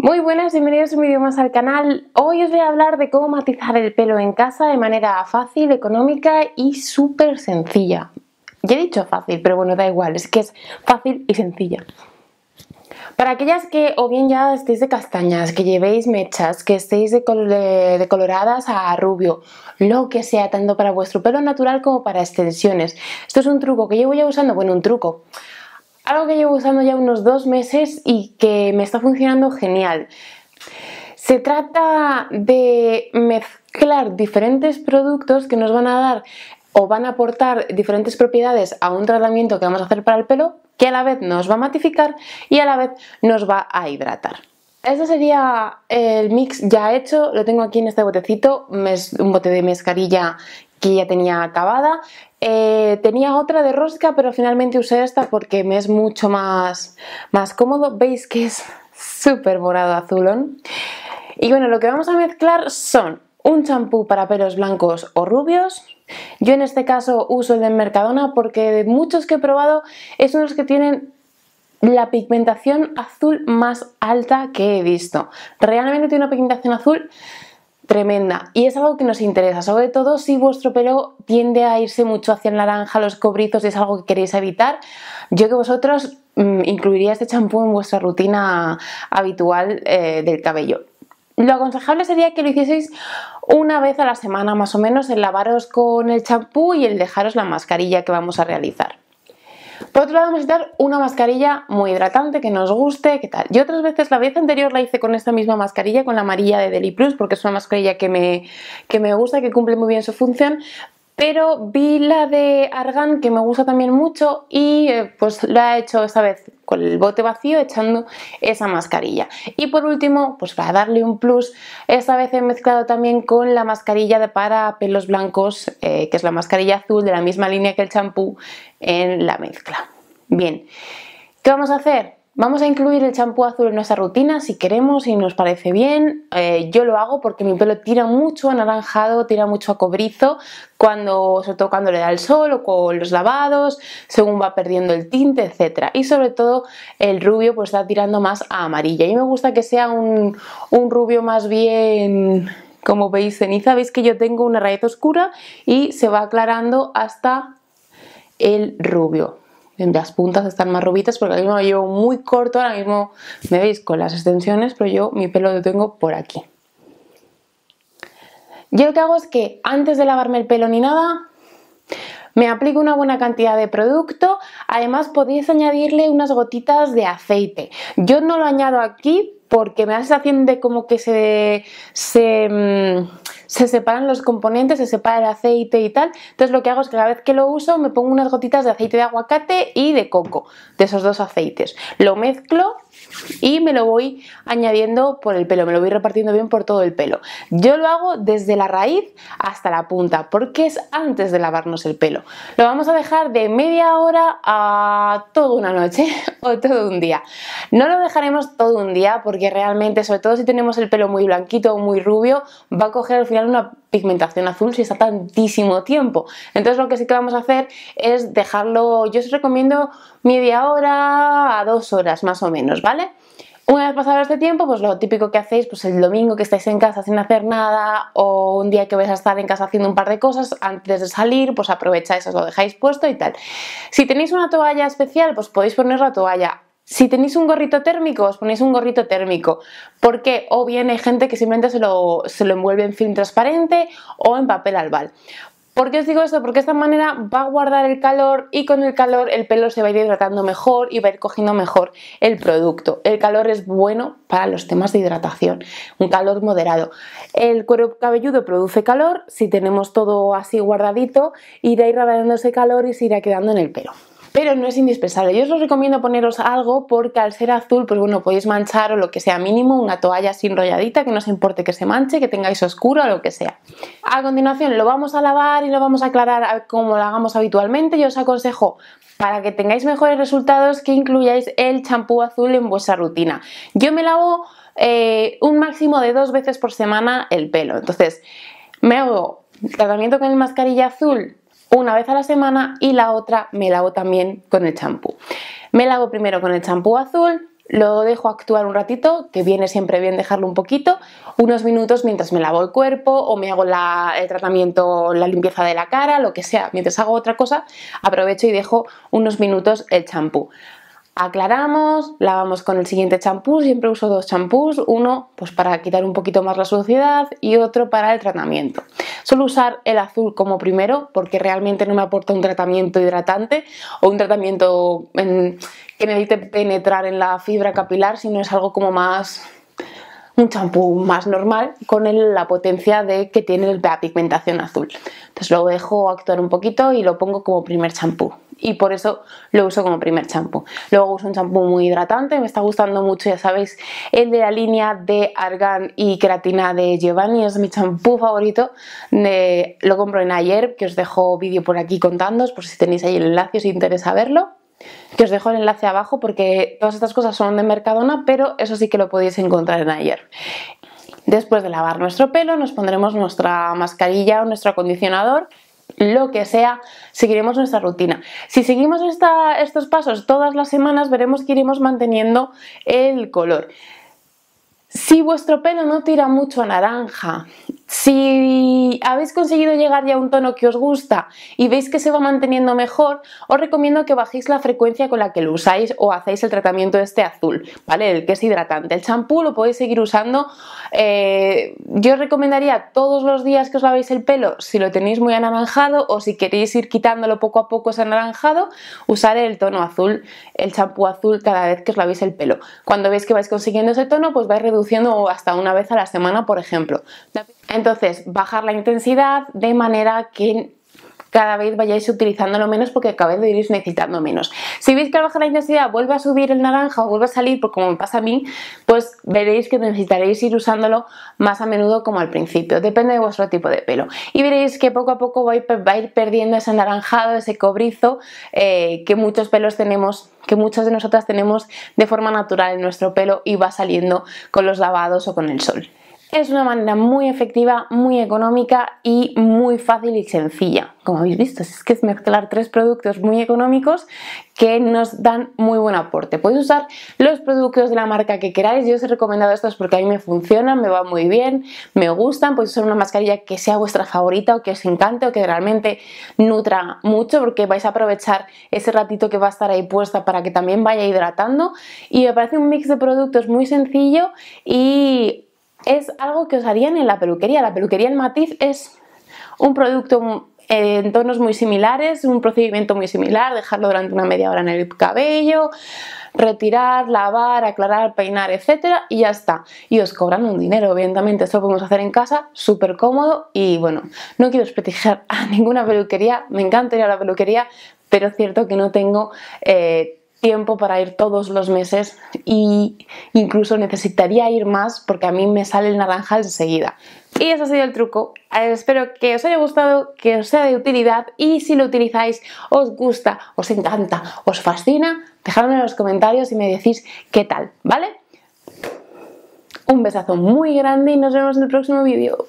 Muy buenas, bienvenidos un vídeo más al canal. Hoy os voy a hablar de cómo matizar el pelo en casa de manera fácil, económica y súper sencilla. Ya he dicho fácil, pero bueno, da igual, es que es fácil y sencilla. Para aquellas que o bien ya estéis de castañas, que llevéis mechas, que estéis de, coloradas a rubio, lo que sea, tanto para vuestro pelo natural como para extensiones. Esto es un truco que yo voy a usando, bueno, un truco algo que llevo usando ya unos dos meses y que me está funcionando genial. Se trata de mezclar diferentes productos que nos van a dar o van a aportar diferentes propiedades a un tratamiento que vamos a hacer para el pelo que a la vez nos va a matificar y a la vez nos va a hidratar. Este sería el mix ya hecho, lo tengo aquí en este botecito, un bote de mascarilla que ya tenía acabada. Eh, tenía otra de rosca, pero finalmente usé esta porque me es mucho más, más cómodo. Veis que es súper morado azulón. Y bueno, lo que vamos a mezclar son un champú para pelos blancos o rubios. Yo en este caso uso el de Mercadona porque de muchos que he probado es uno los que tienen la pigmentación azul más alta que he visto. Realmente tiene una pigmentación azul tremenda y es algo que nos interesa, sobre todo si vuestro pelo tiende a irse mucho hacia el naranja, los cobrizos, y es algo que queréis evitar. Yo que vosotros mm, incluiría este champú en vuestra rutina habitual eh, del cabello. Lo aconsejable sería que lo hicieseis una vez a la semana más o menos, el lavaros con el champú y el dejaros la mascarilla que vamos a realizar. Por otro lado, vamos a necesitar una mascarilla muy hidratante, que nos guste, qué tal. Yo otras veces, la vez anterior la hice con esta misma mascarilla, con la amarilla de Deli Plus, porque es una mascarilla que me, que me gusta, que cumple muy bien su función, pero vi la de Argan que me gusta también mucho y eh, pues la he hecho esta vez con el bote vacío echando esa mascarilla. Y por último, pues para darle un plus, esta vez he mezclado también con la mascarilla de para pelos blancos, eh, que es la mascarilla azul de la misma línea que el champú en la mezcla. Bien, ¿qué vamos a hacer? Vamos a incluir el champú azul en nuestra rutina si queremos, y nos parece bien. Eh, yo lo hago porque mi pelo tira mucho a anaranjado, tira mucho a cobrizo, cuando, sobre todo cuando le da el sol o con los lavados, según va perdiendo el tinte, etc. Y sobre todo el rubio pues está tirando más a amarilla. Y me gusta que sea un, rubio más bien como veis ceniza, veis que yo tengo una raíz oscura y se va aclarando hasta el rubio las puntas están más rubitas porque ahora mismo lo llevo muy corto, ahora mismo me veis con las extensiones, pero yo mi pelo lo tengo por aquí. Yo lo que hago es que antes de lavarme el pelo ni nada, me aplico una buena cantidad de producto, además podéis añadirle unas gotitas de aceite. Yo no lo añado aquí porque me da la sensación de como que se... se mm, se separan los componentes, se separa el aceite y tal. Entonces lo que hago es que cada vez que lo uso me pongo unas gotitas de aceite de aguacate y de coco, de esos dos aceites. Lo mezclo y me lo voy añadiendo por el pelo, me lo voy repartiendo bien por todo el pelo. Yo lo hago desde la raíz hasta la punta porque es antes de lavarnos el pelo. Lo vamos a dejar de media hora a toda una noche o todo un día. No lo dejaremos todo un día porque realmente, sobre todo si tenemos el pelo muy blanquito o muy rubio, va a coger al final una pigmentación azul si está tantísimo tiempo. Entonces lo que sí que vamos a hacer es dejarlo, yo os recomiendo media hora a dos horas más o menos, ¿vale? Una vez pasado este tiempo, pues lo típico que hacéis, pues el domingo que estáis en casa sin hacer nada o un día que vais a estar en casa haciendo un par de cosas antes de salir, pues aprovecháis, os lo dejáis puesto y tal. Si tenéis una toalla especial, pues podéis poner la toalla. Si tenéis un gorrito térmico, os ponéis un gorrito térmico, porque o bien hay gente que simplemente se lo, se lo envuelve en film transparente o en papel albal. ¿Por qué os digo esto? Porque de esta manera va a guardar el calor y con el calor el pelo se va a ir hidratando mejor y va a ir cogiendo mejor el producto. El calor es bueno para los temas de hidratación, un calor moderado. El cuero cabelludo produce calor, si tenemos todo así guardadito, irá irradiando ese calor y se irá quedando en el pelo pero no es indispensable. Yo os recomiendo poneros algo porque al ser azul, pues bueno, podéis manchar o lo que sea mínimo, una toalla sin rolladita, que no os importe que se manche, que tengáis oscuro o lo que sea. A continuación lo vamos a lavar y lo vamos a aclarar como lo hagamos habitualmente. Yo os aconsejo para que tengáis mejores resultados que incluyáis el champú azul en vuestra rutina. Yo me lavo eh, un máximo de dos veces por semana el pelo. Entonces, me hago tratamiento con el mascarilla azul una vez a la semana y la otra me lavo también con el champú. Me lavo primero con el champú azul, lo dejo actuar un ratito, que viene siempre bien dejarlo un poquito, unos minutos mientras me lavo el cuerpo o me hago el tratamiento, la limpieza de la cara, lo que sea, mientras hago otra cosa, aprovecho y dejo unos minutos el champú aclaramos, lavamos con el siguiente champú, siempre uso dos champús, uno pues para quitar un poquito más la suciedad y otro para el tratamiento. Suelo usar el azul como primero porque realmente no me aporta un tratamiento hidratante o un tratamiento que necesite penetrar en la fibra capilar, sino es algo como más un champú más normal con la potencia de que tiene la pigmentación azul. Entonces lo dejo actuar un poquito y lo pongo como primer champú y por eso lo uso como primer champú. Luego uso un champú muy hidratante, me está gustando mucho, ya sabéis, el de la línea de Argan y queratina de Giovanni, es mi champú favorito, lo compro en ayer, que os dejo vídeo por aquí contándoos, por si tenéis ahí el enlace, si os interesa verlo que os dejo el enlace abajo porque todas estas cosas son de Mercadona, pero eso sí que lo podéis encontrar en ayer. Después de lavar nuestro pelo nos pondremos nuestra mascarilla o nuestro acondicionador lo que sea, seguiremos nuestra rutina. Si seguimos estos pasos todas las semanas, veremos que iremos manteniendo el color. Si vuestro pelo no tira mucho a naranja si habéis conseguido llegar ya a un tono que os gusta y veis que se va manteniendo mejor, os recomiendo que bajéis la frecuencia con la que lo usáis o hacéis el tratamiento de este azul, ¿vale? El que es hidratante. El champú lo podéis seguir usando. Eh, yo os recomendaría todos los días que os lavéis el pelo, si lo tenéis muy anaranjado o si queréis ir quitándolo poco a poco ese anaranjado, usar el tono azul, el champú azul cada vez que os lavéis el pelo. Cuando veis que vais consiguiendo ese tono, pues vais reduciendo hasta una vez a la semana, por ejemplo. Entonces, bajar la intensidad de manera que cada vez vayáis utilizándolo menos porque cada vez lo iréis necesitando menos. Si veis que al bajar la intensidad vuelve a subir el naranja o vuelve a salir, pues como me pasa a mí, pues veréis que necesitaréis ir usándolo más a menudo como al principio, depende de vuestro tipo de pelo. Y veréis que poco a poco va a ir perdiendo ese anaranjado, ese cobrizo eh, que muchos pelos tenemos que muchas de nosotras tenemos de forma natural en nuestro pelo y va saliendo con los lavados o con el sol. Es una manera muy efectiva, muy económica y muy fácil y sencilla. Como habéis visto, es que es mezclar tres productos muy económicos que nos dan muy buen aporte. Podéis usar los productos de la marca que queráis. Yo os he recomendado estos porque a mí me funcionan, me van muy bien, me gustan. Podéis usar una mascarilla que sea vuestra favorita o que os encante o que realmente nutra mucho porque vais a aprovechar ese ratito que va a estar ahí puesta para que también vaya hidratando. Y me parece un mix de productos muy sencillo y es algo que os harían en la peluquería. La peluquería en matiz es un producto eh, en tonos muy similares, un procedimiento muy similar, dejarlo durante una media hora en el cabello, retirar, lavar, aclarar, peinar, etc. y ya está. Y os cobran un dinero, evidentemente, eso lo podemos hacer en casa, súper cómodo y bueno, no quiero desprestigiar a ninguna peluquería, me encanta ir a la peluquería, pero es cierto que no tengo eh, tiempo para ir todos los meses e incluso necesitaría ir más porque a mí me sale el naranja enseguida. Y ese ha sido el truco. Eh, espero que os haya gustado, que os sea de utilidad y si lo utilizáis, os gusta, os encanta, os fascina, dejadme en los comentarios y me decís qué tal, ¿vale? Un besazo muy grande y nos vemos en el próximo vídeo.